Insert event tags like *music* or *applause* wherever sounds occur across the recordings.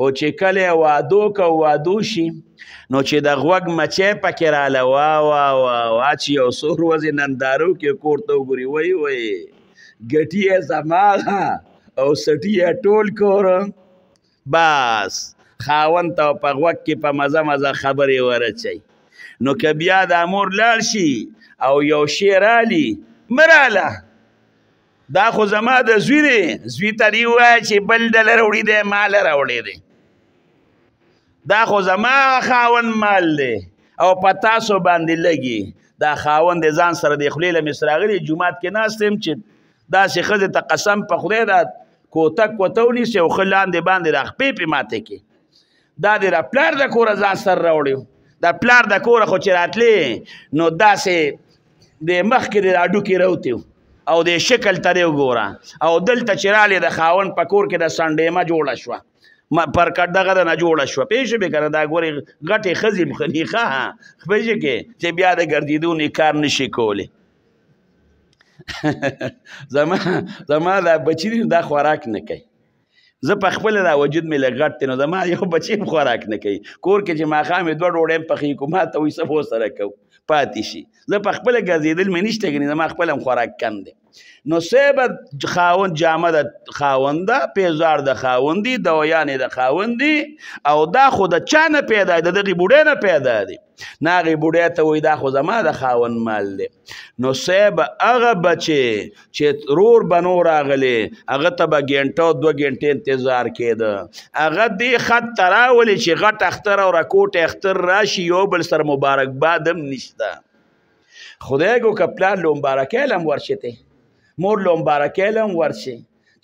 خو چې کله وادو کو وادو شي نو چې د غوګ مچې پکې رااله وا وا وا وا چې یو څو ورځې نندارو کې کور ته وګوري وای وای ګټي یې زماغه او سټي یې ټول کور بس خاون ته په غوګ کې په مزه مزه خبرې ورچي نو که بیا د امور لاړ شي او یو شیر علی مراله دا خو زما د زوی دی زوی ته دی وای چې بل دل وروړي دی مال راوړي دی دا خو زما خاون مال دی او پتا سو باندې لګي دا خاون د ځان سره د خلیل مصراغلی جمعات کې ناستم چې دا شي خزه ته قسم په خدای دا کوتک کوتونی سه خلان دی باندې راخ پی پی ماته کې دا د پلار د کور ځان سره راوړیو دا پلار د کور خو چراتلې نو دا سه د مخ کې راډو کې راوتیو او د شکل ترې وګوره او دلته چراله د خاون پکور کې د سنډېما جوړه شوه پر کټ دغه نه جوړه شو پېښه به کنه دا ګوري غټي خزم خلیخه پېښه کې چې بیا د ګرځیدونې کار نشي کولی *laughs* زما زما دا بچی دا خوراک نه کوي زه په خپل را وجود مې لغټ تنو زما *laughs* یو بچی خوراک نه کوي کور کې چې ما خام دوه ډوډۍ په خې کومه ته وې سبو سره کو پاتې شي زه په خپل غزیدل مې نشته کني زما خپل خوراک کم دی نو سیب خاوند جامه د خاوند پیزار د خاوندی دویانې د خاوندی او دا خو د چا نه پیدا د دغه بوډې نه پیدا دی ناغه بوډې ته وای دا خو زما د خاوند مال دی نو سیب هغه بچي چې رور بنو راغلی هغه ته به ګنټه دو ګنټه انتظار کېده هغه دې خط تراولې چې غټ اختر او رکوټ اختر راشي یو بل سر مبارک بادم نشته خدای کو کپلان لو مبارکه لم ورشته مور له مبارکې لم ورشي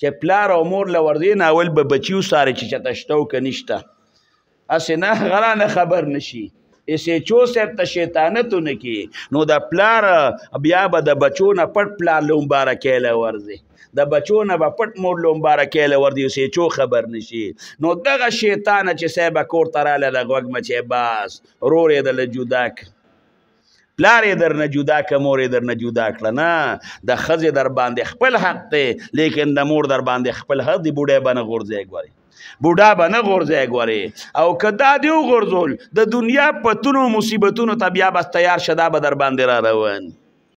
چې پلار او مور له ورځې ناول به بچیو ساره چې چتشتو ک نشته اسې نه غلانه خبر نشي اسې چو سیب ته شیطانتونه کې نو د پلار بیا به د بچو نه پټ پلار له مبارکې له ورځې د بچو نه به پټ مور له مبارکې له ورځې اسې چو خبر نشي نو دغه شیطان چې سیب کور تراله د غوګ مچې باس رورې د لجوداک پلارې در نه جدا که مورې در نه جدا کړه نه د ښځې در باندې خپل حق دی لیکن د مور در باندې خپل حق دی بوډۍ به نه غورځې ګورې بوډا به نه غورځې ګورې او که دا دې وغورځول د دنیا پتونو مصیبتونو ته بیا بس تیار شه دا به در باندې را روان